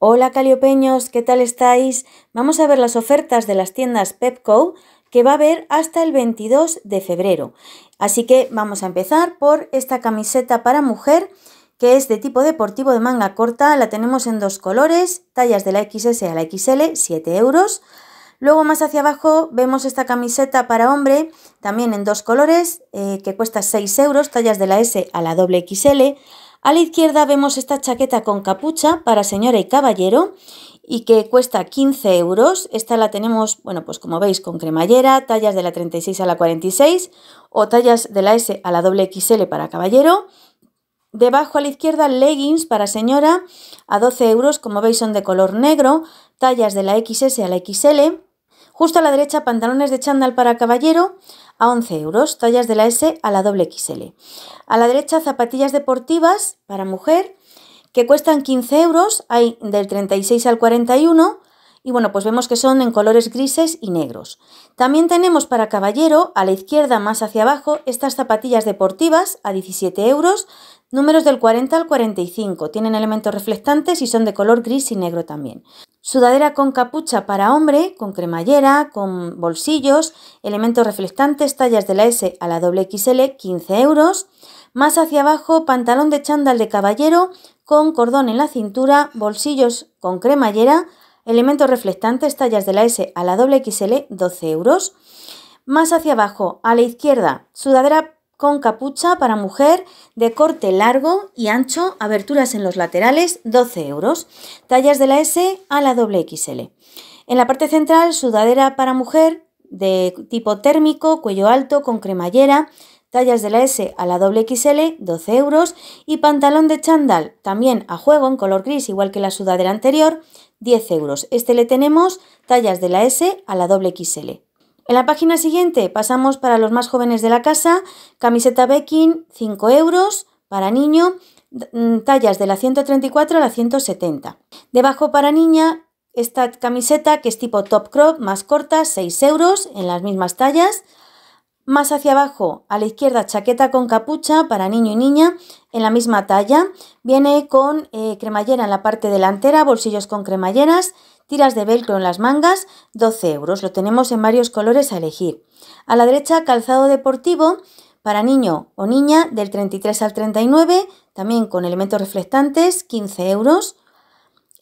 Hola caliopeños, ¿qué tal estáis? Vamos a ver las ofertas de las tiendas Pepco que va a haber hasta el 22 de febrero. Así que vamos a empezar por esta camiseta para mujer que es de tipo deportivo de manga corta. La tenemos en dos colores, tallas de la XS a la XL, 7 euros. Luego más hacia abajo vemos esta camiseta para hombre, también en dos colores, eh, que cuesta 6 euros, tallas de la S a la XXL. A la izquierda vemos esta chaqueta con capucha para señora y caballero y que cuesta 15 euros. Esta la tenemos, bueno, pues como veis, con cremallera, tallas de la 36 a la 46 o tallas de la S a la doble XL para caballero. Debajo a la izquierda, leggings para señora a 12 euros, como veis son de color negro, tallas de la XS a la XL Justo a la derecha, pantalones de chándal para caballero a 11 euros, tallas de la S a la doble XL. A la derecha, zapatillas deportivas para mujer que cuestan 15 euros, hay del 36 al 41 y bueno, pues vemos que son en colores grises y negros. También tenemos para caballero, a la izquierda más hacia abajo, estas zapatillas deportivas a 17 euros, números del 40 al 45, tienen elementos reflectantes y son de color gris y negro también. Sudadera con capucha para hombre, con cremallera, con bolsillos, elementos reflectantes, tallas de la S a la XL, 15 euros. Más hacia abajo, pantalón de chándal de caballero con cordón en la cintura, bolsillos con cremallera, elementos reflectantes, tallas de la S a la XL, 12 euros. Más hacia abajo, a la izquierda, sudadera con capucha para mujer de corte largo y ancho, aberturas en los laterales, 12 euros. Tallas de la S a la XL. En la parte central, sudadera para mujer de tipo térmico, cuello alto con cremallera, tallas de la S a la XXL, 12 euros. Y pantalón de chandal, también a juego en color gris, igual que la sudadera anterior, 10 euros. Este le tenemos tallas de la S a la XL. En la página siguiente pasamos para los más jóvenes de la casa, camiseta Becking 5 euros para niño, mm, tallas de la 134 a la 170. Debajo para niña esta camiseta que es tipo top crop más corta, 6 euros en las mismas tallas. Más hacia abajo, a la izquierda, chaqueta con capucha para niño y niña en la misma talla. Viene con eh, cremallera en la parte delantera, bolsillos con cremalleras, tiras de velcro en las mangas, 12 euros. Lo tenemos en varios colores a elegir. A la derecha, calzado deportivo para niño o niña del 33 al 39, también con elementos reflectantes, 15 euros.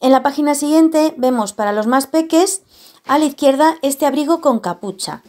En la página siguiente vemos para los más peques a la izquierda este abrigo con capucha.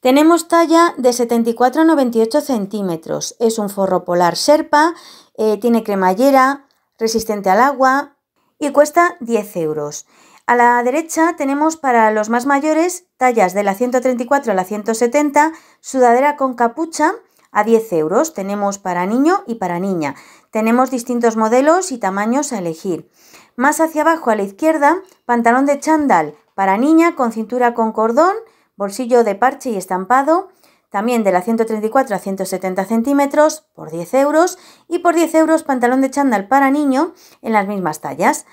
Tenemos talla de 74 a 98 centímetros. Es un forro polar serpa, eh, tiene cremallera, resistente al agua y cuesta 10 euros. A la derecha tenemos para los más mayores tallas de la 134 a la 170, sudadera con capucha a 10 euros. Tenemos para niño y para niña. Tenemos distintos modelos y tamaños a elegir. Más hacia abajo a la izquierda, pantalón de chándal para niña con cintura con cordón bolsillo de parche y estampado, también de la 134 a 170 centímetros por 10 euros y por 10 euros pantalón de chándal para niño en las mismas tallas.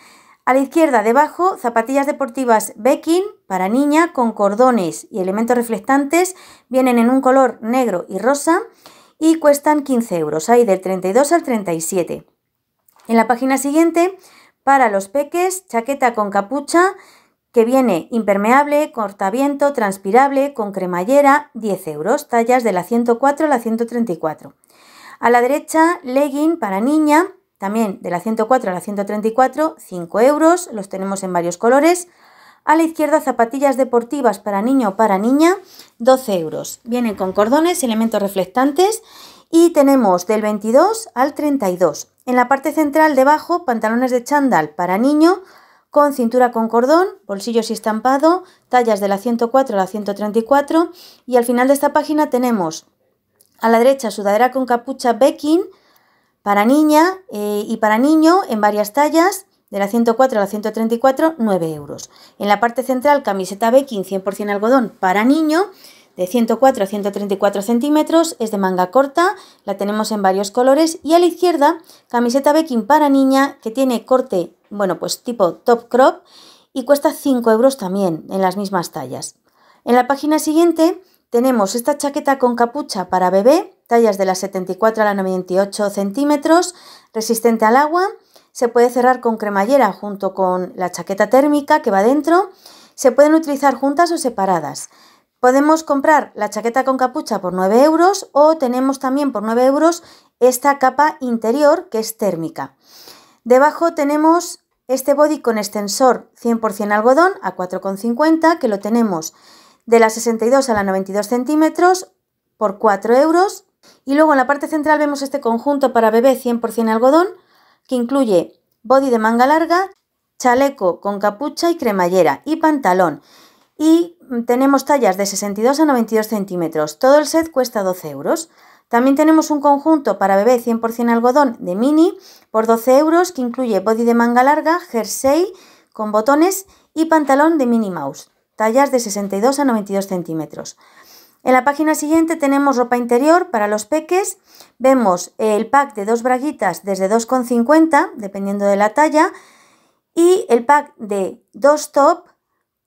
A la izquierda debajo, zapatillas deportivas Becking para niña con cordones y elementos reflectantes, vienen en un color negro y rosa y cuestan 15 euros, hay del 32 al 37. En la página siguiente, para los peques, chaqueta con capucha que viene impermeable, cortaviento, transpirable, con cremallera, 10 euros, tallas de la 104 a la 134. A la derecha, legging para niña, también de la 104 a la 134, 5 euros, los tenemos en varios colores. A la izquierda, zapatillas deportivas para niño o para niña, 12 euros. Vienen con cordones, elementos reflectantes y tenemos del 22 al 32. En la parte central, debajo, pantalones de chándal para niño, con cintura con cordón, bolsillos y estampado, tallas de la 104 a la 134 y al final de esta página tenemos a la derecha sudadera con capucha Becking para niña eh, y para niño en varias tallas, de la 104 a la 134, 9 euros. En la parte central camiseta Becking 100% algodón para niño de 104 a 134 centímetros, es de manga corta, la tenemos en varios colores y a la izquierda camiseta Becking para niña que tiene corte bueno, pues tipo top crop y cuesta 5 euros también en las mismas tallas. En la página siguiente tenemos esta chaqueta con capucha para bebé, tallas de las 74 a las 98 centímetros, resistente al agua, se puede cerrar con cremallera junto con la chaqueta térmica que va dentro, se pueden utilizar juntas o separadas. Podemos comprar la chaqueta con capucha por 9 euros o tenemos también por 9 euros esta capa interior que es térmica. Debajo tenemos este body con extensor 100% algodón a 4,50 que lo tenemos de la 62 a la 92 centímetros por 4 euros. Y luego en la parte central vemos este conjunto para bebé 100% algodón que incluye body de manga larga, chaleco con capucha y cremallera y pantalón. Y tenemos tallas de 62 a 92 centímetros. Todo el set cuesta 12 euros. También tenemos un conjunto para bebé 100% algodón de mini por 12 euros que incluye body de manga larga, jersey con botones y pantalón de mini mouse, tallas de 62 a 92 centímetros. En la página siguiente tenemos ropa interior para los peques. Vemos el pack de dos braguitas desde 2,50, dependiendo de la talla, y el pack de dos top,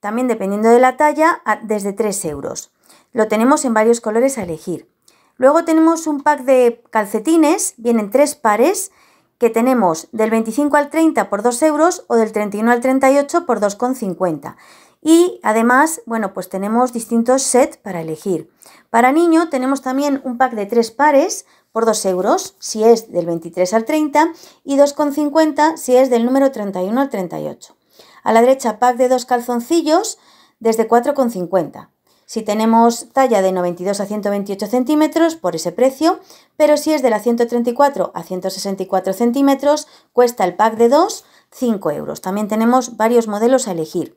también dependiendo de la talla, desde 3 euros. Lo tenemos en varios colores a elegir. Luego tenemos un pack de calcetines, vienen tres pares, que tenemos del 25 al 30 por 2 euros o del 31 al 38 por 2,50. Y además, bueno, pues tenemos distintos sets para elegir. Para niño tenemos también un pack de tres pares por 2 euros si es del 23 al 30 y 2,50 si es del número 31 al 38. A la derecha pack de dos calzoncillos desde 4,50. Si tenemos talla de 92 a 128 centímetros, por ese precio, pero si es de la 134 a 164 centímetros, cuesta el pack de 2 5 euros. También tenemos varios modelos a elegir.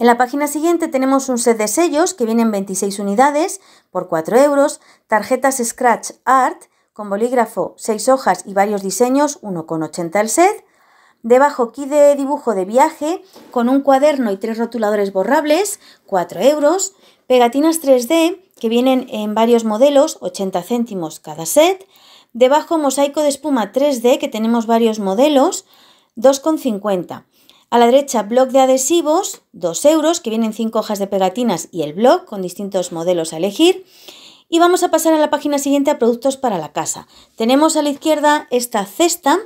En la página siguiente tenemos un set de sellos que vienen 26 unidades por 4 euros, tarjetas Scratch Art con bolígrafo 6 hojas y varios diseños, 1,80 el set, Debajo kit de dibujo de viaje con un cuaderno y tres rotuladores borrables, 4 euros. Pegatinas 3D que vienen en varios modelos, 80 céntimos cada set. Debajo mosaico de espuma 3D que tenemos varios modelos, 2,50. A la derecha bloc de adhesivos, 2 euros, que vienen 5 hojas de pegatinas y el blog con distintos modelos a elegir. Y vamos a pasar a la página siguiente a productos para la casa. Tenemos a la izquierda esta cesta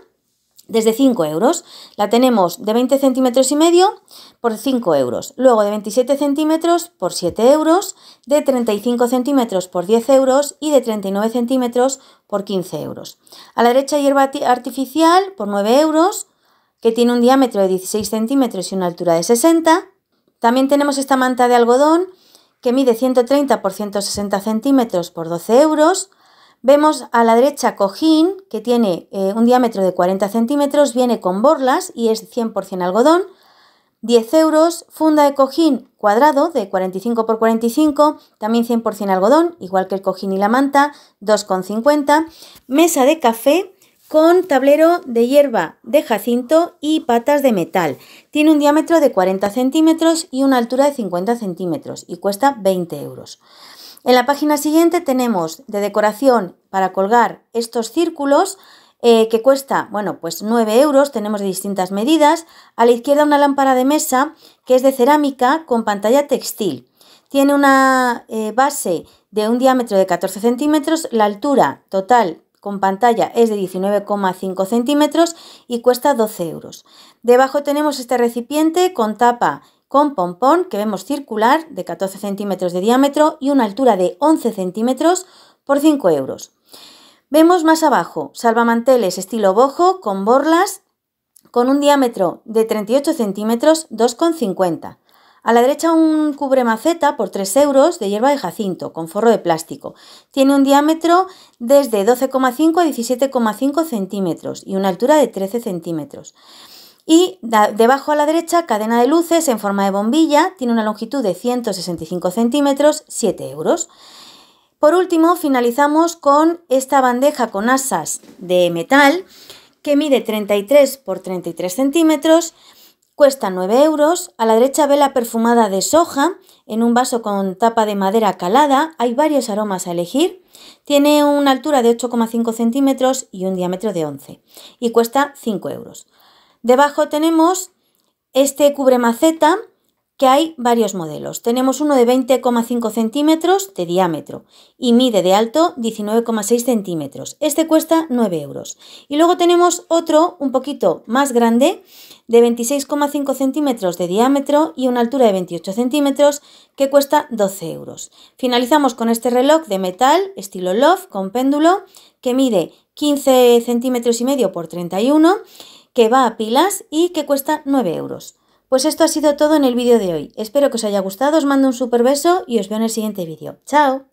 desde 5 euros. La tenemos de 20 centímetros y medio por 5 euros, luego de 27 centímetros por 7 euros, de 35 centímetros por 10 euros y de 39 centímetros por 15 euros. A la derecha hierba artificial por 9 euros, que tiene un diámetro de 16 centímetros y una altura de 60. También tenemos esta manta de algodón que mide 130 por 160 centímetros por 12 euros, Vemos a la derecha cojín, que tiene eh, un diámetro de 40 centímetros, viene con borlas y es 100% algodón. 10 euros, funda de cojín cuadrado de 45 x 45, también 100% algodón, igual que el cojín y la manta, 2,50. Mesa de café con tablero de hierba de jacinto y patas de metal. Tiene un diámetro de 40 centímetros y una altura de 50 centímetros y cuesta 20 euros. En la página siguiente tenemos de decoración para colgar estos círculos eh, que cuesta, bueno, pues 9 euros, tenemos de distintas medidas. A la izquierda una lámpara de mesa que es de cerámica con pantalla textil. Tiene una eh, base de un diámetro de 14 centímetros, la altura total con pantalla es de 19,5 centímetros y cuesta 12 euros. Debajo tenemos este recipiente con tapa con pompón que vemos circular de 14 centímetros de diámetro y una altura de 11 centímetros por 5 euros. Vemos más abajo salvamanteles estilo bojo con borlas con un diámetro de 38 centímetros 2,50. A la derecha un cubre maceta por 3 euros de hierba de jacinto con forro de plástico. Tiene un diámetro desde 12,5 a 17,5 centímetros y una altura de 13 centímetros. Y debajo a la derecha, cadena de luces en forma de bombilla, tiene una longitud de 165 centímetros, 7 euros. Por último, finalizamos con esta bandeja con asas de metal que mide 33 por 33 centímetros, cuesta 9 euros. A la derecha vela perfumada de soja en un vaso con tapa de madera calada. Hay varios aromas a elegir. Tiene una altura de 8,5 centímetros y un diámetro de 11 y cuesta 5 euros. Debajo tenemos este cubre maceta que hay varios modelos. Tenemos uno de 20,5 centímetros de diámetro y mide de alto 19,6 centímetros. Este cuesta 9 euros. Y luego tenemos otro un poquito más grande de 26,5 centímetros de diámetro y una altura de 28 centímetros que cuesta 12 euros. Finalizamos con este reloj de metal estilo Love con péndulo que mide 15 centímetros y medio por 31 que va a pilas y que cuesta 9 euros. Pues esto ha sido todo en el vídeo de hoy. Espero que os haya gustado, os mando un super beso y os veo en el siguiente vídeo. ¡Chao!